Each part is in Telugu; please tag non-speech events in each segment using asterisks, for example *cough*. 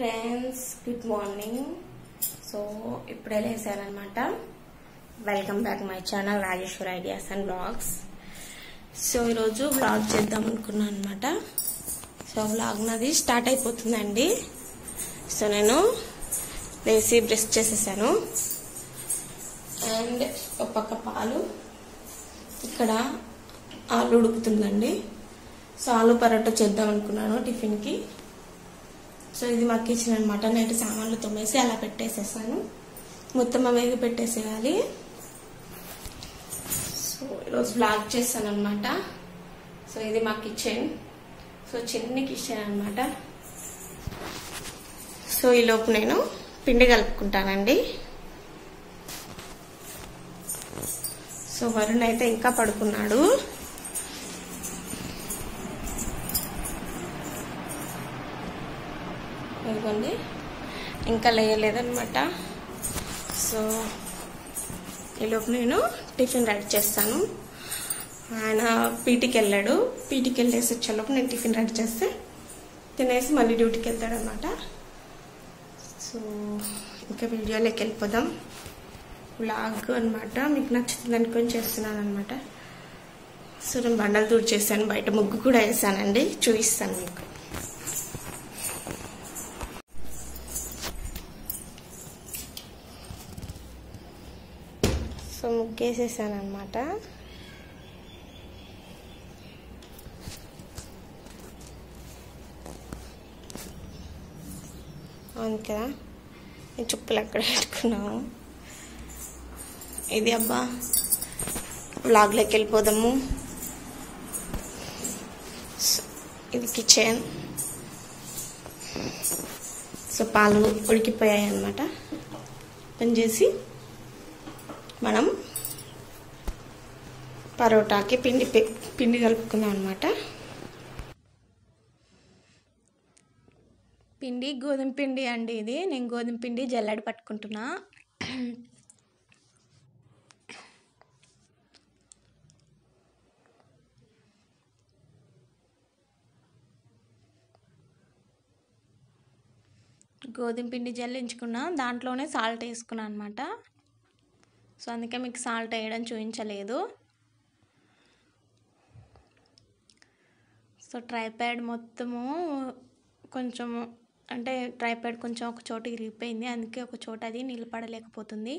ఫ్రెండ్స్ గుడ్ మార్నింగ్ సో ఇప్పుడే లేసారనమాట welcome back my channel Rajeshwar ideas and blogs so ఈరోజు బ్లాగ్ చేద్దాం అనుకున్నాను అనమాట సో బ్లాగ్ నాది స్టార్ట్ అయిపోతుందండి సో నేను లేసి బ్రెష్ చేసేసాను అండ్ ఒక పక్క పాలు ఇక్కడ ఆలు ఉడుకుతుందండి సో ఆలు పరోటా చేద్దాం అనుకున్నాను టిఫిన్కి సో ఇది మాకు ఇచ్చిన అనమాట నైట్ సామాన్లు తొమ్మేసి అలా పెట్టేసేసాను మొత్తం అవేగి పెట్టేసేయాలి సో ఈరోజు బ్లాక్ చేస్తాను అనమాట సో ఇది మా కిచెన్ సో చిన్న కిచెన్ అనమాట సో ఈలోపు నేను పిండి కలుపుకుంటానండి సో వరుణ్ అయితే ఇంకా పడుకున్నాడు ఇదిగోండి ఇంకా లేయలేదనమాట సో ఈలోపు నేను టిఫిన్ రెడీ చేస్తాను ఆయన పీటీకి వెళ్ళాడు పీటీకి వెళ్ళేసి వచ్చేలోపు నేను టిఫిన్ రెడీ చేస్తే తినేసి మళ్ళీ డ్యూటీకి వెళ్తాడనమాట సో ఇంకా వీడియోలోకి వెళ్ళిపోదాం వ్లాగ్ అనమాట మీకు నచ్చుతుంది అనుకొని చేస్తున్నాను అనమాట సో నేను బండలు దూడు చేశాను బయట ముగ్గు కూడా వేసానండి చూపిస్తాను మీకు ఒక ముగ్గేసేసాను అనమాట అవును కదా చుప్పలు అక్కడ పెట్టుకున్నాము ఇది అబ్బా బ్లాగ్లోకి వెళ్ళిపోదాము ఇది కిచెన్ సో పాలు ఉడికిపోయాయి అనమాట పని చేసి మనం పరోటాకి పిండి పిండి కలుపుకుందాం అనమాట పిండి గోధుమ పిండి అండి ఇది నేను గోధుమ పిండి జల్లడి పట్టుకుంటున్నా గోధుమ పిండి జల్లించుకున్నా దాంట్లోనే సాల్ట్ వేసుకున్నా అనమాట సో అందుకే మీకు సాల్ట్ వేయడం చూపించలేదు సో ట్రైప్యాడ్ మొత్తము కొంచెము అంటే ట్రైప్యాడ్ కొంచెం ఒక చోట ఇరిగిపోయింది అందుకే ఒక చోట అది నిలబడలేకపోతుంది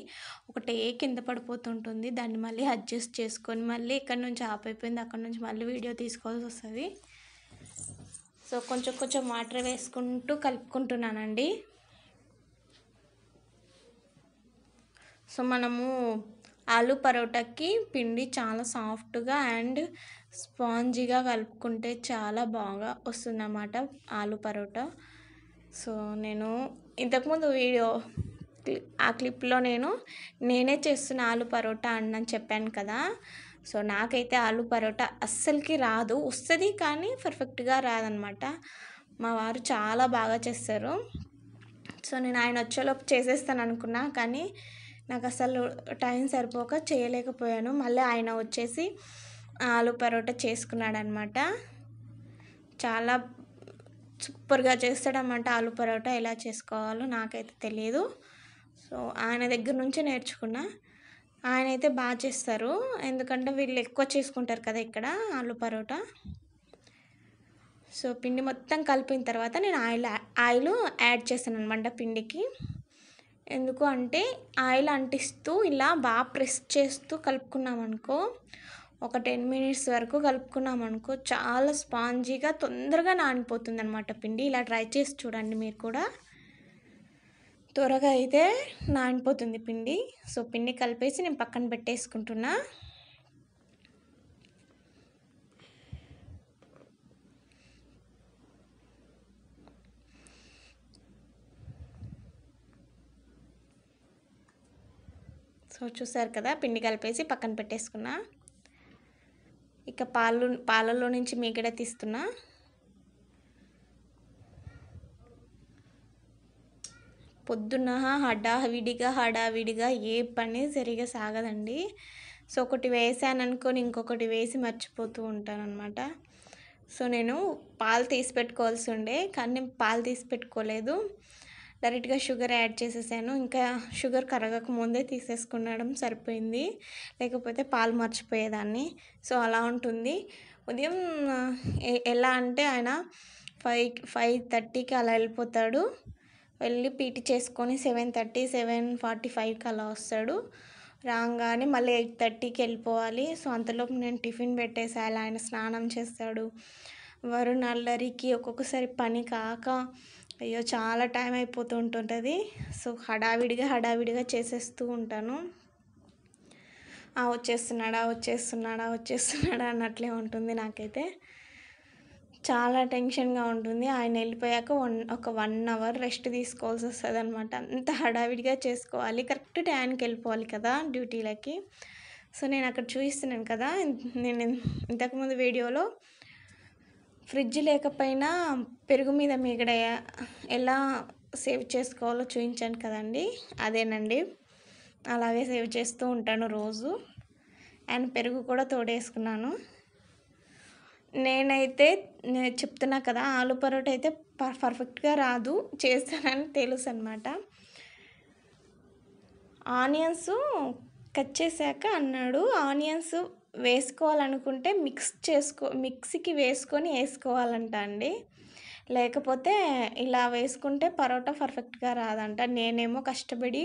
టే కింద పడిపోతుంటుంది దాన్ని మళ్ళీ అడ్జస్ట్ చేసుకొని మళ్ళీ ఇక్కడ నుంచి ఆఫ్ అయిపోయింది అక్కడ నుంచి మళ్ళీ వీడియో తీసుకోవాల్సి వస్తుంది సో కొంచెం కొంచెం వాటర్ వేసుకుంటూ కలుపుకుంటున్నానండి సో మనము ఆలు పరోటాకి పిండి చాలా సాఫ్ట్గా అండ్ స్పాంజీగా కలుపుకుంటే చాలా బాగా వస్తుందన్నమాట ఆలు పరోటా సో నేను ఇంతకుముందు వీడియో ఆ క్లిప్లో నేను నేనే చేస్తున్న ఆలు పరోటా అని చెప్పాను కదా సో నాకైతే ఆలు పరోటా అస్సలకి రాదు వస్తుంది కానీ పర్ఫెక్ట్గా రాదనమాట మా వారు చాలా బాగా చేస్తారు సో నేను ఆయన వచ్చేలోపు చేసేస్తాను అనుకున్నా కానీ నాకు అసలు టైం సరిపోక చేయలేకపోయాను మళ్ళీ ఆయన వచ్చేసి ఆలు పరోటా చేసుకున్నాడనమాట చాలా సూపర్గా చేస్తాడనమాట ఆలు పరోటా ఎలా చేసుకోవాలో నాకైతే తెలియదు సో ఆయన దగ్గర నుంచి నేర్చుకున్నా ఆయన అయితే బాగా చేస్తారు ఎందుకంటే వీళ్ళు ఎక్కువ చేసుకుంటారు కదా ఇక్కడ ఆలు పరోటా సో పిండి మొత్తం కలిపిన తర్వాత నేను ఆయిల్ ఆయిల్ యాడ్ చేశాను అనమాట పిండికి ఎందుకు అంటే ఆయిల్ అంటిస్తూ ఇలా బాగా ప్రెస్ చేస్తూ కలుపుకున్నామనుకో ఒక టెన్ మినిట్స్ వరకు కలుపుకున్నాం అనుకో చాలా స్పాంజీగా తొందరగా నానిపోతుంది అనమాట పిండి ఇలా ట్రై చేసి చూడండి మీరు కూడా త్వరగా అయితే నానిపోతుంది పిండి సో పిండి కలిపేసి నేను పక్కన పెట్టేసుకుంటున్నా సో చూసారు కదా పిండి కలిపేసి పక్కన పెట్టేసుకున్నా ఇక పాలు పాలలో నుంచి మీగడ తీస్తున్నా పొద్దున్న హడావిడిగా హడావిడిగా ఏ పని సరిగా సాగదండి సో ఒకటి వేసాను అనుకొని ఇంకొకటి వేసి మర్చిపోతూ ఉంటాను అనమాట సో నేను పాలు తీసి పెట్టుకోవాల్సి ఉండే కానీ నేను పాలు తీసి పెట్టుకోలేదు డైరెక్ట్గా షుగర్ యాడ్ చేసేసాను ఇంకా షుగర్ కరగక ముందే తీసేసుకునడం సరిపోయింది లేకపోతే పాలు మర్చిపోయేదాన్ని సో అలా ఉంటుంది ఉదయం ఎలా అంటే ఆయన ఫైవ్ ఫైవ్ థర్టీకి అలా వెళ్ళిపోతాడు వెళ్ళి పీటీ చేసుకొని సెవెన్ థర్టీ సెవెన్ ఫార్టీ ఫైవ్కి అలా వస్తాడు రాగానే మళ్ళీ ఎయిట్ థర్టీకి వెళ్ళిపోవాలి సో అంతలోపు నేను టిఫిన్ పెట్టేసాలి ఆయన స్నానం చేస్తాడు వరుణ్ అల్లరికి ఒక్కొక్కసారి పని కాక అయ్యో చాలా టైం అయిపోతూ ఉంటుంటుంది సో హడావిడిగా హడావిడిగా చేసేస్తూ ఉంటాను ఆ వచ్చేస్తున్నాడా వచ్చేస్తున్నాడా వచ్చేస్తున్నాడా అన్నట్లే ఉంటుంది నాకైతే చాలా టెన్షన్గా ఉంటుంది ఆయన వెళ్ళిపోయాక వన్ ఒక వన్ అవర్ రెస్ట్ తీసుకోవాల్సి వస్తుంది అనమాట అంత హడావిడిగా చేసుకోవాలి కరెక్ట్ టైంకి వెళ్ళిపోవాలి కదా డ్యూటీలకి సో నేను అక్కడ చూపిస్తున్నాను కదా నేను ఇంతకుముందు వీడియోలో ఫ్రిడ్జ్ లేకపోయినా పెరుగు మీద మీగడ ఎలా సేవ్ చేసుకోవాలో చూపించాను కదండి అదేనండి అలాగే సేవ్ చేస్తూ ఉంటాను రోజు అండ్ పెరుగు కూడా తోడేసుకున్నాను నేనైతే చెప్తున్నా కదా ఆలు పరోటా అయితే పర్ఫెక్ట్గా రాదు చేస్తానని తెలుసు అనమాట ఆనియన్స్ కట్ చేశాక అన్నాడు ఆనియన్స్ వేసుకోవాలనుకుంటే మిక్స్ చేసుకో మిక్సీకి వేసుకొని వేసుకోవాలంట అండి లేకపోతే ఇలా వేసుకుంటే పరోటా పర్ఫెక్ట్గా రాదంట నేనేమో కష్టపడి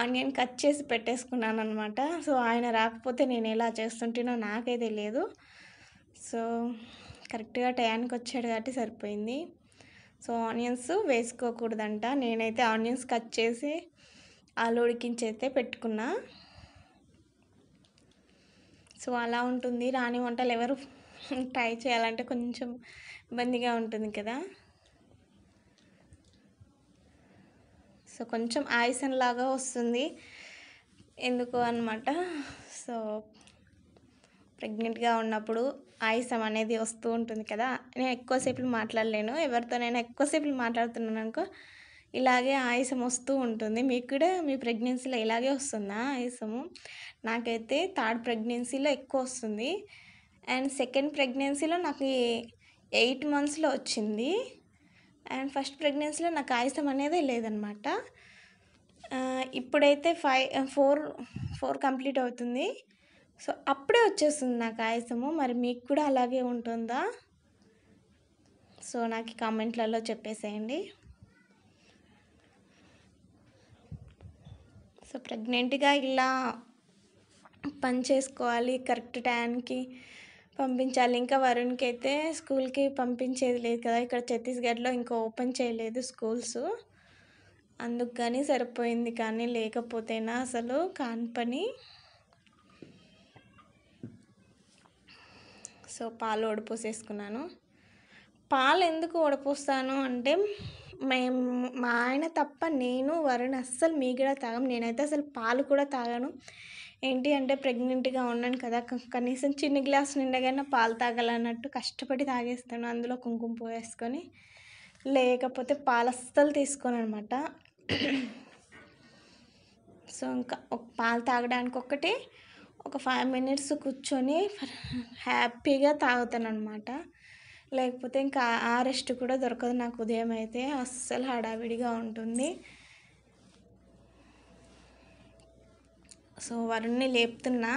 ఆనియన్ కట్ చేసి పెట్టేసుకున్నాను అనమాట సో ఆయన రాకపోతే నేను ఎలా చేస్తుంటేనో నాకే తెలియదు సో కరెక్ట్గా టయానికి వచ్చాడు కాబట్టి సరిపోయింది సో ఆనియన్స్ వేసుకోకూడదంట నేనైతే ఆనియన్స్ కట్ చేసి ఆలు ఉడికించైతే పెట్టుకున్నా సో అలా ఉంటుంది రాని వంటలు ఎవరు ట్రై చేయాలంటే కొంచెం ఇబ్బందిగా ఉంటుంది కదా సో కొంచెం ఆయసన్ లాగా వస్తుంది ఎందుకు అనమాట సో ప్రెగ్నెంట్గా ఉన్నప్పుడు ఆయసం అనేది వస్తూ ఉంటుంది కదా నేను ఎక్కువసేపు మాట్లాడలేను ఎవరితోనైనా ఎక్కువసేపు మాట్లాడుతున్నాను అనుకో ఇలాగే ఆయాసం వస్తూ ఉంటుంది మీకు కూడా మీ ప్రెగ్నెన్సీలో ఇలాగే వస్తుందా ఆయాసము నాకైతే థర్డ్ ప్రెగ్నెన్సీలో ఎక్కువ వస్తుంది అండ్ సెకండ్ ప్రెగ్నెన్సీలో నాకు ఎయిట్ మంత్స్లో వచ్చింది అండ్ ఫస్ట్ ప్రెగ్నెన్సీలో నాకు ఆయాసం అనేది లేదనమాట ఇప్పుడైతే ఫైవ్ ఫోర్ ఫోర్ కంప్లీట్ అవుతుంది సో అప్పుడే వచ్చేస్తుంది నాకు ఆయాసము మరి మీకు కూడా అలాగే ఉంటుందా సో నాకు కామెంట్లలో చెప్పేసేయండి సో ప్రెగ్నెంట్గా ఇలా పని చేసుకోవాలి కరెక్ట్ టైంకి పంపించాలి ఇంకా వరుణ్కి అయితే స్కూల్కి పంపించేది లేదు కదా ఇక్కడ ఛత్తీస్గఢ్లో ఇంకా ఓపెన్ చేయలేదు స్కూల్స్ అందుకు కానీ సరిపోయింది కానీ లేకపోతేనా అసలు కాని పని సో పాలు ఓడిపోసేసుకున్నాను పాలు ఎందుకు ఓడిపోస్తాను అంటే మే మా ఆయన తప్ప నేను వరుణ్ అస్సలు మీ కూడా తాగం నేనైతే అసలు పాలు కూడా తాగాను ఏంటి అంటే ప్రెగ్నెంట్గా ఉన్నాను కదా కనీసం చిన్న గ్లాస్ నిండగానే పాలు తాగాలన్నట్టు కష్టపడి తాగేస్తాను అందులో కుంకుమ పోసేసుకొని లేకపోతే పాలు అస్సలు తీసుకోను అనమాట సో ఇంకా ఒక పాలు తాగడానికి ఒకటి ఒక ఫైవ్ మినిట్స్ కూర్చొని హ్యాపీగా తాగుతాను అనమాట లేకపోతే ఇంకా ఆ రెస్ట్ కూడా దొరకదు నాకు ఉదయం అయితే అస్సలు హడావిడిగా ఉంటుంది సో వరుణ్ని లేపుతున్నా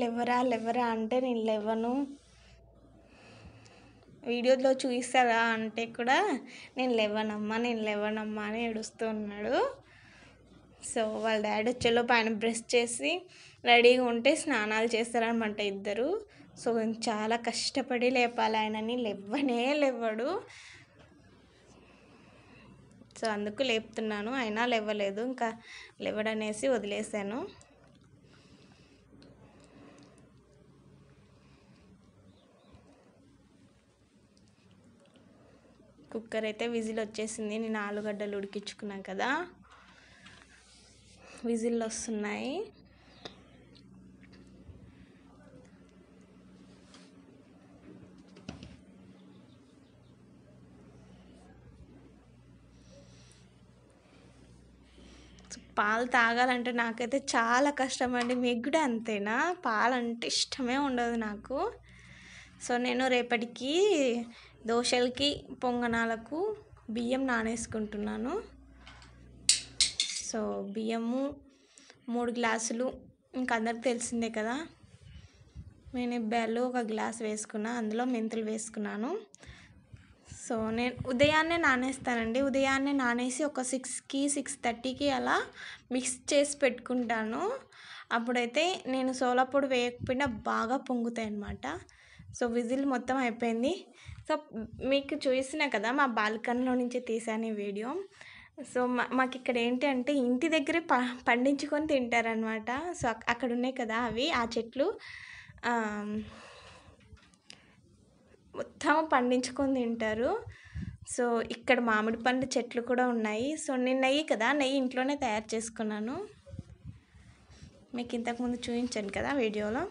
లెవరా లెవరా అంటే నేను లెవను వీడియోలో చూసారా అంటే కూడా నేను లెవనమ్మా నేను లెవనమ్మా అని ఏడుస్తూ ఉన్నాడు సో వాళ్ళ డాడీ వచ్చేలోపు ఆయన బ్రష్ చేసి రెడీగా ఉంటే స్నానాలు చేస్తారనమాట ఇద్దరు సో చాలా కష్టపడి లేపాలి ఆయనని లేవనే లేవడు సో అందుకు లేపుతున్నాను అయినా లేవలేదు ఇంకా లేవడనేసి వదిలేశాను కుక్కర్ అయితే విజిల్ వచ్చేసింది నేను ఆలుగడ్డలు ఉడికించుకున్నాను కదా విజిల్ వస్తున్నాయి పాలు తాగాలంటే నాకైతే చాలా కష్టం అండి మీకు కూడా అంతేనా పాలు అంటే ఇష్టమే ఉండదు నాకు సో నేను రేపటికి దోశలకి పొంగనాలకు బియ్యం నానేసుకుంటున్నాను సో బియ్యము మూడు గ్లాసులు ఇంక తెలిసిందే కదా నేను బెల్లు ఒక గ్లాస్ వేసుకున్నా అందులో మెంతులు వేసుకున్నాను సో నేను ఉదయాన్నే నానేస్తానండి ఉదయాన్నే నానేసి ఒక సిక్స్కి సిక్స్ థర్టీకి అలా మిక్స్ చేసి పెట్టుకుంటాను అప్పుడైతే నేను సోలాపొడి వేయకపోయినా బాగా పొంగుతాయి అన్నమాట సో విజిల్ మొత్తం అయిపోయింది సో మీకు చూసిన కదా మా బాల్కనీలో నుంచి తీసాను ఈ వీడియో సో మా మాకు ఇక్కడ ఏంటి అంటే ఇంటి దగ్గరే ప పండించుకొని తింటారనమాట సో అక్కడ ఉన్నాయి కదా అవి ఆ చెట్లు మొత్తం పండించుకొని తింటారు సో ఇక్కడ మామిడి పండు చెట్లు కూడా ఉన్నాయి సో నేను నెయ్యి కదా నెయ్యి ఇంట్లోనే తయారు చేసుకున్నాను మీకు ఇంతకుముందు చూపించాను కదా వీడియోలో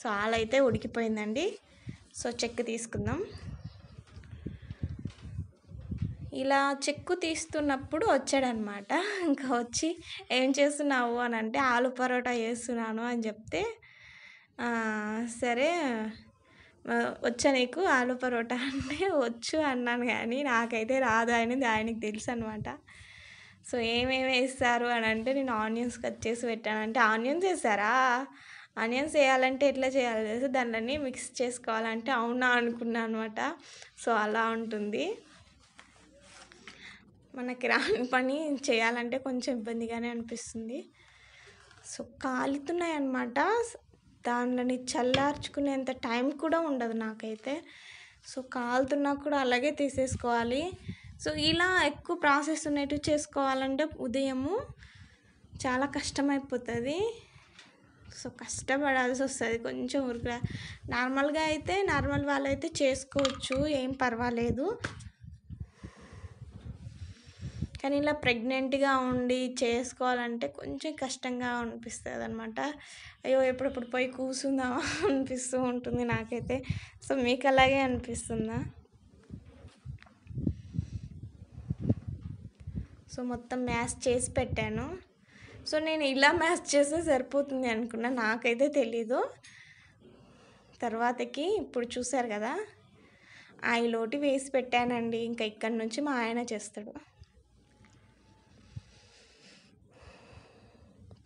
సో ఆలు అయితే ఉడికిపోయిందండి సో చెక్కు తీసుకుందాం ఇలా చెక్కు తీస్తున్నప్పుడు వచ్చాడనమాట ఇంకా వచ్చి ఏం చేస్తున్నావు అని అంటే ఆలు పరోటా చేస్తున్నాను అని చెప్తే సరే వచ్చా నీకు ఆలు పరోటా అంటే వచ్చు అన్నాను కానీ నాకైతే రాదు అనేది ఆయనకి తెలుసు అనమాట సో ఏమేమి వేస్తారు అని అంటే నేను ఆనియన్స్ కట్ చేసి పెట్టాను అంటే ఆనియన్స్ వేస్తారా ఆనియన్స్ వేయాలంటే ఎట్లా చేయాలి తెలుసు దానిని మిక్స్ చేసుకోవాలంటే అవునా అనుకున్నా అనమాట సో అలా ఉంటుంది మనకి రాని పని చేయాలంటే కొంచెం ఇబ్బందిగానే అనిపిస్తుంది సో కాలుతున్నాయి అనమాట దానిని చల్లార్చుకునేంత టైం కూడా ఉండదు నాకైతే సో కాలుతున్నా కూడా అలాగే తీసేసుకోవాలి సో ఇలా ఎక్కువ ప్రాసెస్ ఉన్నట్టు చేసుకోవాలంటే ఉదయము చాలా కష్టమైపోతుంది సో కష్టపడాల్సి వస్తుంది కొంచెం ఉరుకు నార్మల్గా అయితే నార్మల్ వాళ్ళైతే చేసుకోవచ్చు ఏం పర్వాలేదు కానీ ఇలా ప్రెగ్నెంట్గా ఉండి చేసుకోవాలంటే కొంచెం కష్టంగా అనిపిస్తుంది అనమాట అయ్యో ఎప్పుడప్పుడు పోయి కూర్చుందామా *laughs* అనిపిస్తూ ఉంటుంది నాకైతే సో మీకు అలాగే అనిపిస్తుందా సో మొత్తం మ్యాచ్ చేసి పెట్టాను సో నేను ఇలా మ్యాచ్ చేస్తే సరిపోతుంది అనుకున్నా నాకైతే తెలీదు తర్వాతకి ఇప్పుడు చూశారు కదా ఆయిలోటి వేసి పెట్టానండి ఇంకా ఇక్కడి నుంచి మా ఆయన చేస్తాడు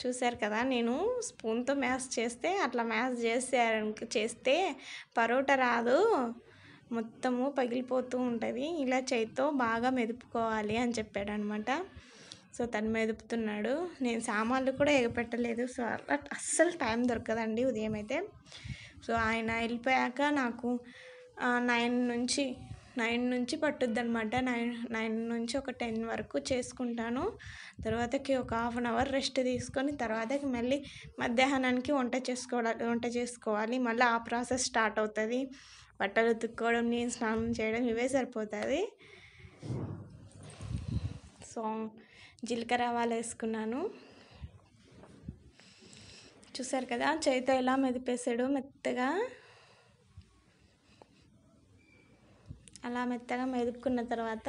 చూశారు కదా నేను స్పూన్తో మ్యాష్ చేస్తే అట్లా మ్యాష్ చేసే చేస్తే పరోటా రాదు మొత్తము పగిలిపోతూ ఉంటుంది ఇలా చేతితో బాగా మెదుపుకోవాలి అని చెప్పాడనమాట సో తను మెదుపుతున్నాడు నేను సామాన్లు కూడా ఎగపెట్టలేదు సో అలా అస్సలు టైం దొరకదండి ఉదయం అయితే సో ఆయన వెళ్ళిపోయాక నాకు నైన్ నుంచి నైన్ నుంచి పట్టుద్ది అనమాట నైన్ నైన్ నుంచి ఒక టెన్ వరకు చేసుకుంటాను తర్వాతకి ఒక హాఫ్ అన్ అవర్ రెస్ట్ తీసుకొని తర్వాతకి మళ్ళీ మధ్యాహ్నానికి వంట చేసుకోవాలి వంట చేసుకోవాలి మళ్ళీ ఆ ప్రాసెస్ స్టార్ట్ అవుతుంది బట్టలు ఉతుక్కోవడం నేను స్నానం చేయడం ఇవే సరిపోతుంది సో జీలకర్ర ఆవాలు వేసుకున్నాను చూసారు కదా చేతితో ఎలా మెదిపేసాడు మెత్తగా అలా మెత్తగా మెదుపుకున్న తర్వాత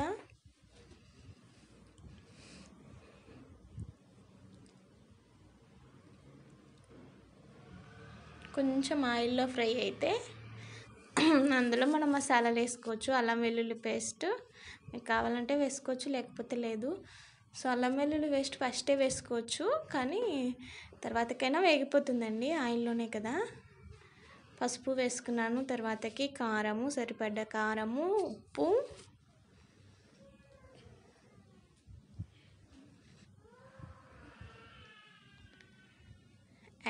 కొంచెం ఆయిల్లో ఫ్రై అయితే అందులో మనం మసాలాలు వేసుకోవచ్చు అల్లం వెల్లుల్లి పేస్ట్ మీకు కావాలంటే వేసుకోవచ్చు లేకపోతే లేదు సో అల్లం వెల్లుల్లి పేస్ట్ ఫస్టే వేసుకోవచ్చు కానీ తర్వాతకైనా వేగిపోతుందండి ఆయిల్లోనే కదా పసుపు వేసుకున్నాను తర్వాతకి కారము సరిపడ్డ కారము ఉప్పు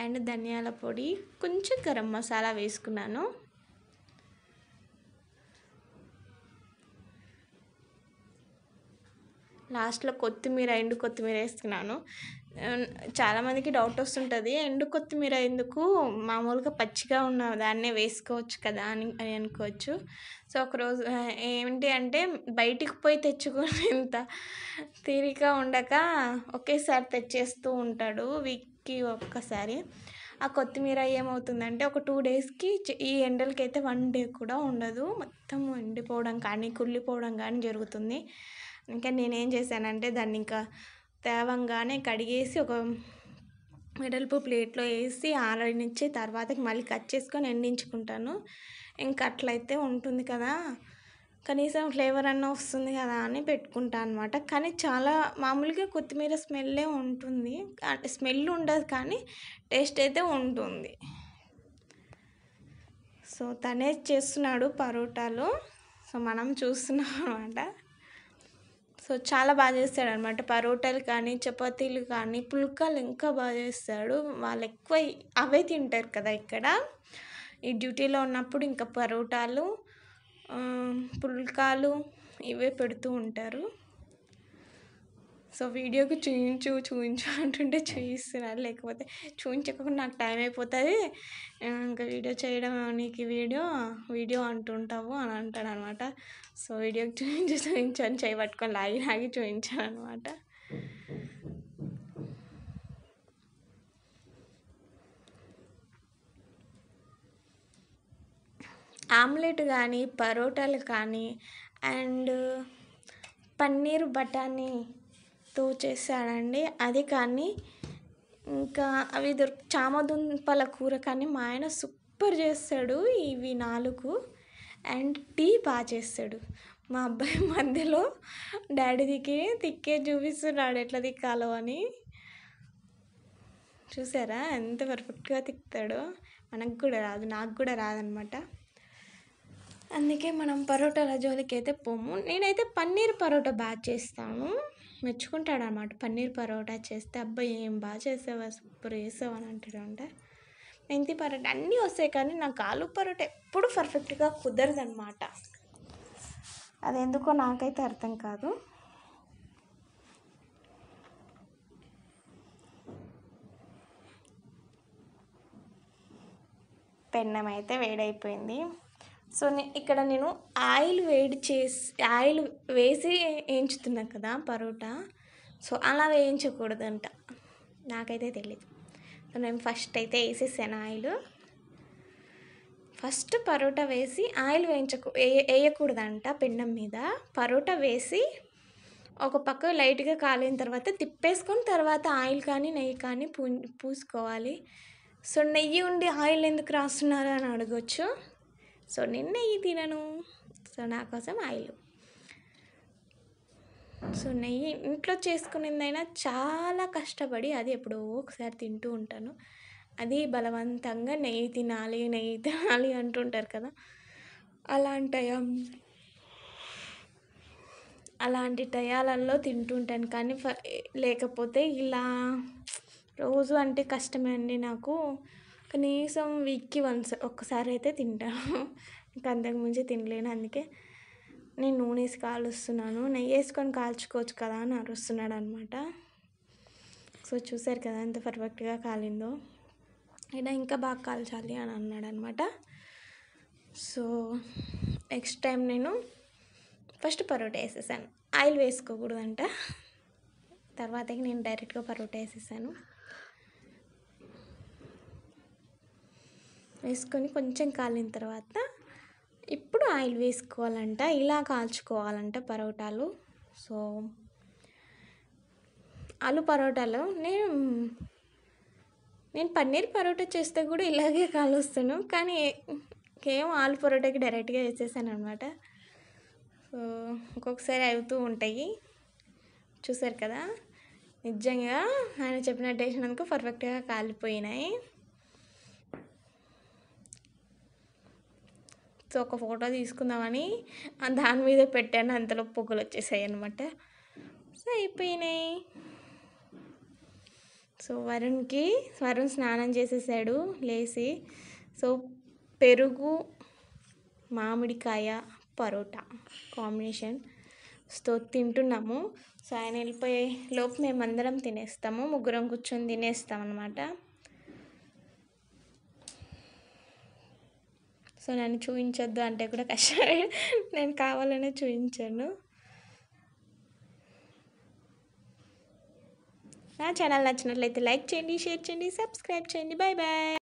అండ్ ధనియాల పొడి కొంచెం గరం మసాలా వేసుకున్నాను లాస్ట్లో కొత్తిమీర ఎండు కొత్తిమీర వేసుకున్నాను చాలామందికి డౌట్ వస్తుంటుంది ఎండు కొత్తిమీర ఎందుకు మామూలుగా పచ్చిగా ఉన్న దాన్నే వేసుకోవచ్చు కదా అని అని అనుకోవచ్చు సో ఒకరోజు ఏంటి అంటే బయటికి పోయి తెచ్చుకునేంత తీరిక ఉండక ఒకేసారి తెచ్చేస్తూ ఉంటాడు వీక్కి ఒక్కసారి ఆ కొత్తిమీర ఏమవుతుందంటే ఒక టూ డేస్కి ఈ ఎండలకి అయితే వన్ డే కూడా ఉండదు మొత్తం ఎండిపోవడం కానీ కుళ్ళిపోవడం కానీ జరుగుతుంది ఇంకా నేనేం చేశానంటే దాన్ని ఇంకా తేవంగానే కడిగేసి ఒక వెడల్పు ప్లేట్లో వేసి ఆరడించి తర్వాత మళ్ళీ కట్ చేసుకొని ఎండించుకుంటాను ఇంకా అట్లయితే ఉంటుంది కదా కనీసం ఫ్లేవర్ అన్న వస్తుంది కదా అని పెట్టుకుంటా అనమాట కానీ చాలా మామూలుగా కొత్తిమీర స్మెల్లే ఉంటుంది స్మెల్ ఉండదు కానీ టేస్ట్ అయితే ఉంటుంది సో తనే చేస్తున్నాడు పరోటాలు సో మనం చూస్తున్నాం అనమాట సో చాలా బాగా చేస్తాడనమాట పరోటాలు కానీ చపాతీలు కానీ పుల్కాలు ఇంకా బాగా చేస్తాడు వాళ్ళు ఎక్కువ అవే తింటారు కదా ఇక్కడ ఈ డ్యూటీలో ఉన్నప్పుడు ఇంకా పరోటాలు పుల్కాలు ఇవే పెడుతూ ఉంటారు సో వీడియోకి చూయించు చూయించు అంటుంటే చూయిస్తున్నారు లేకపోతే చూయించకుండా నాకు టైం అయిపోతుంది ఇంకా వీడియో చేయడం నీకు వీడియో వీడియో అంటుంటావు అని అంటాడు అనమాట సో వీడియోకి చూపించి చూపించాను చేయి పట్టుకొని లాగి లాగి చూపించాను అనమాట ఆమ్లెట్ కానీ పరోటాలు కానీ అండ్ పన్నీర్ బఠానీతో చేశాడండి అది కానీ ఇంకా అవి దొరికి చామదుంపల కూర కానీ మా ఆయన సూపర్ చేస్తాడు ఇవి నాలుగు అండ్ టీ బాగా చేస్తాడు మా అబ్బాయి *laughs* మధ్యలో డాడీ దిక్కి తిక్కే చూపిస్తున్నాడు ఎట్లా తిక్కాలో అని చూసారా ఎంత పర్ఫెక్ట్గా తిక్కుతాడో మనకు కూడా రాదు నాకు కూడా రాదనమాట అందుకే మనం పరోటాల జోలికి అయితే పోము నేనైతే పన్నీర్ పరోటా బాగా చేస్తాను మెచ్చుకుంటాడు అనమాట పన్నీర్ పరోటా చేస్తే అబ్బాయి ఏం బాగా చేసావా సూపర్ వేసావు అని అంటాడు అంటే మెంతి పరోటా అన్నీ వస్తాయి కానీ నాకు ఆలు పరోటా ఎప్పుడు పర్ఫెక్ట్గా కుదరదనమాట అది ఎందుకో నాకైతే అర్థం కాదు పెన్నం అయితే వేడైపోయింది సో ఇక్కడ నేను ఆయిల్ వేడి చేసి ఆయిల్ వేసి వేయించుతున్నా కదా పరోటా సో అలా వేయించకూడదంట నాకైతే తెలియదు నేను ఫస్ట్ అయితే వేసేసాను ఆయిల్ ఫస్ట్ పరోటా వేసి ఆయిల్ వేయించకు వేయకూడదంట పిండం మీద పరోటా వేసి ఒక పక్క లైట్గా కాలిన తర్వాత తిప్పేసుకొని తర్వాత ఆయిల్ కానీ నెయ్యి కానీ పూ పూసుకోవాలి సో నెయ్యి ఉండి ఆయిల్ ఎందుకు రాస్తున్నారు అని అడగచ్చు సో నేను నెయ్యి తినను సో నా కోసం ఆయిల్ సో నెయ్యి ఇంట్లో చేసుకునేదైనా చాలా కష్టపడి అది ఎప్పుడో ఒకసారి తింటూ ఉంటాను అది బలవంతంగా నెయ్యి తినాలి నెయ్యి తినాలి అంటుంటారు కదా అలాంటి అలాంటి టయాలలో తింటుంటాను కానీ లేకపోతే ఇలా రోజు అంటే కష్టమే అండి నాకు కనీసం వీక్కి వన్స్ ఒక్కసారి అయితే తింటాను ఇంకా అంతకుముందు తినలేను అందుకే నేను నూనె వేసి కాలుస్తున్నాను నెయ్యి వేసుకొని కాల్చుకోవచ్చు కదా అని అరుస్తున్నాడు అనమాట సో చూశారు కదా ఎంత పర్ఫెక్ట్గా కాలిందో అయినా ఇంకా బాగా కాల్చాలి అని అన్నాడు అనమాట సో నెక్స్ట్ టైం నేను ఫస్ట్ పరోటా వేసేసాను ఆయిల్ వేసుకోకూడదంట తర్వాత నేను డైరెక్ట్గా పరోటా వేసేసాను వేసుకొని కొంచెం కాలిన తర్వాత ఇప్పుడు ఆయిల్ వేసుకోవాలంట ఇలా కాల్చుకోవాలంట పరోటాలు సో ఆలు పరోటాలు నేను నేను పన్నీర్ పరోటా చేస్తే కూడా ఇలాగే కాలుస్తాను కానీ ఏం ఆలు పరోటాకి డైరెక్ట్గా వేసేసాను అనమాట సో ఒక్కొక్కసారి అవుతూ ఉంటాయి చూసారు కదా నిజంగా ఆయన చెప్పినట్టు వేసినందుకు పర్ఫెక్ట్గా కాలిపోయినాయి సో ఒక ఫోటో తీసుకుందామని దాని మీద పెట్టాను అంతలో పొగలు వచ్చేసాయి అనమాట సో అయిపోయినాయి సో వరుణ్కి వరుణ్ స్నానం చేసేసాడు లేచి సో పెరుగు మామిడికాయ పరోటా కాంబినేషన్ సో తింటున్నాము సో ఆయన వెళ్ళిపోయే లోపు మేమందరం తినేస్తాము ముగ్గురం కూర్చొని తినేస్తాం అనమాట సో నన్ను చూపించొద్దు అంటే కూడా కష్టమే నేను కావాలనే చూపించాను నా ఛానల్ నచ్చినట్లయితే లైక్ చేయండి షేర్ చేయండి సబ్స్క్రైబ్ చేయండి బాయ్ బాయ్